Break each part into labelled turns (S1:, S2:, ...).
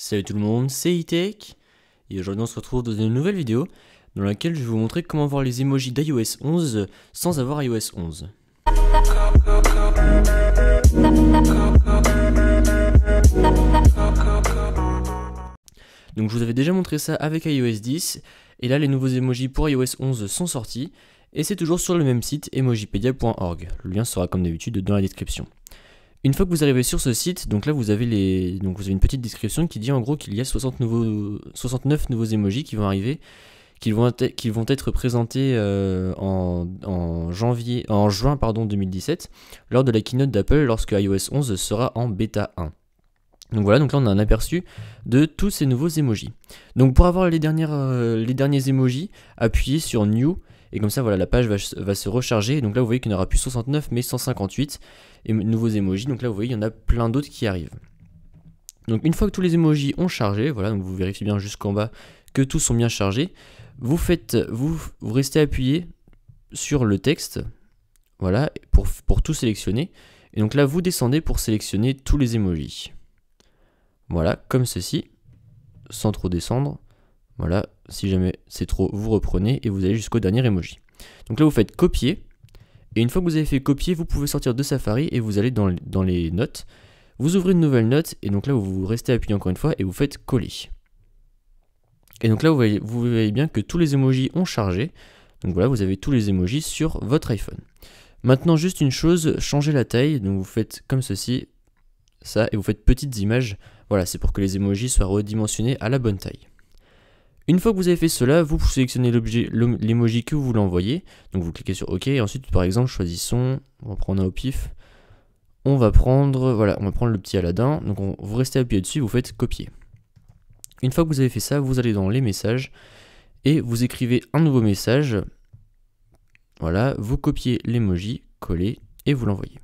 S1: Salut tout le monde, c'est Itech et aujourd'hui on se retrouve dans une nouvelle vidéo dans laquelle je vais vous montrer comment voir les emojis d'iOS 11 sans avoir iOS 11. Donc je vous avais déjà montré ça avec iOS 10 et là les nouveaux emojis pour iOS 11 sont sortis et c'est toujours sur le même site emojipedia.org. Le lien sera comme d'habitude dans la description. Une fois que vous arrivez sur ce site, donc là vous avez, une petite description qui dit en gros qu'il y a 69 nouveaux emojis qui vont arriver, qui vont, être présentés euh, en, janvier, en juin pardon, 2017 lors de la keynote d'Apple lorsque iOS 11 sera en bêta 1. Donc voilà, donc là on a un aperçu de tous ces nouveaux emojis. Donc pour avoir les, dernières, euh, les derniers emojis, appuyez sur New et comme ça, voilà, la page va, se recharger. Donc là, vous voyez qu'il n'y aura plus 69, mais 158 et nouveaux emojis. Donc là, vous voyez, il y en a plein d'autres qui arrivent. Donc une fois que tous les emojis ont chargé, voilà, donc vous vérifiez bien jusqu'en bas que tous sont bien chargés. Vous faites, vous, vous restez appuyé sur le texte, voilà, pour, pour tout sélectionner. Et donc là, vous descendez pour sélectionner tous les emojis. Voilà, comme ceci, sans trop descendre. Voilà, si jamais c'est trop, vous reprenez et vous allez jusqu'au dernier emoji. Donc là, vous faites copier. Et une fois que vous avez fait copier, vous pouvez sortir de Safari et vous allez dans, les notes. Vous ouvrez une nouvelle note et donc là, vous restez appuyé encore une fois et vous faites coller. Et donc là, vous voyez, vous bien que tous les emojis ont chargé. Donc voilà, vous avez tous les emojis sur votre iPhone. Maintenant, juste une chose, changez la taille. Donc vous faites comme ceci, ça, et vous faites petites images. Voilà, c'est pour que les emojis soient redimensionnés à la bonne taille. Une fois que vous avez fait cela, vous sélectionnez l'emoji que vous voulez envoyer. Donc vous cliquez sur OK et ensuite par exemple choisissons, on va prendre un au pif. On va prendre, voilà, on va prendre le petit Aladdin. Donc vous restez appuyé dessus, vous faites copier. Une fois que vous avez fait ça, vous allez dans les messages et vous écrivez un nouveau message. Voilà, vous copiez l'emoji, collez et vous l'envoyez.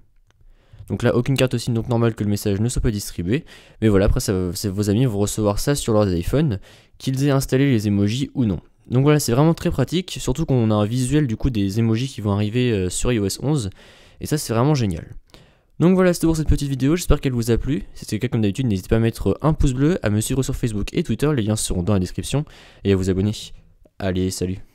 S1: Donc là, aucune carte aussi, donc normal que le message ne soit pas distribué. Mais voilà, après, vos amis vont recevoir ça sur leurs iPhones, qu'ils aient installé les emojis ou non. Donc voilà, c'est vraiment très pratique, surtout qu'on a un visuel du coup des emojis qui vont arriver euh, sur iOS 11, et ça c'est vraiment génial. Donc voilà, c'était pour cette petite vidéo, j'espère qu'elle vous a plu. Si c'est le cas comme d'habitude, n'hésitez pas à mettre un pouce bleu, à me suivre sur Facebook et Twitter, les liens seront dans la description, et à vous abonner. Allez, salut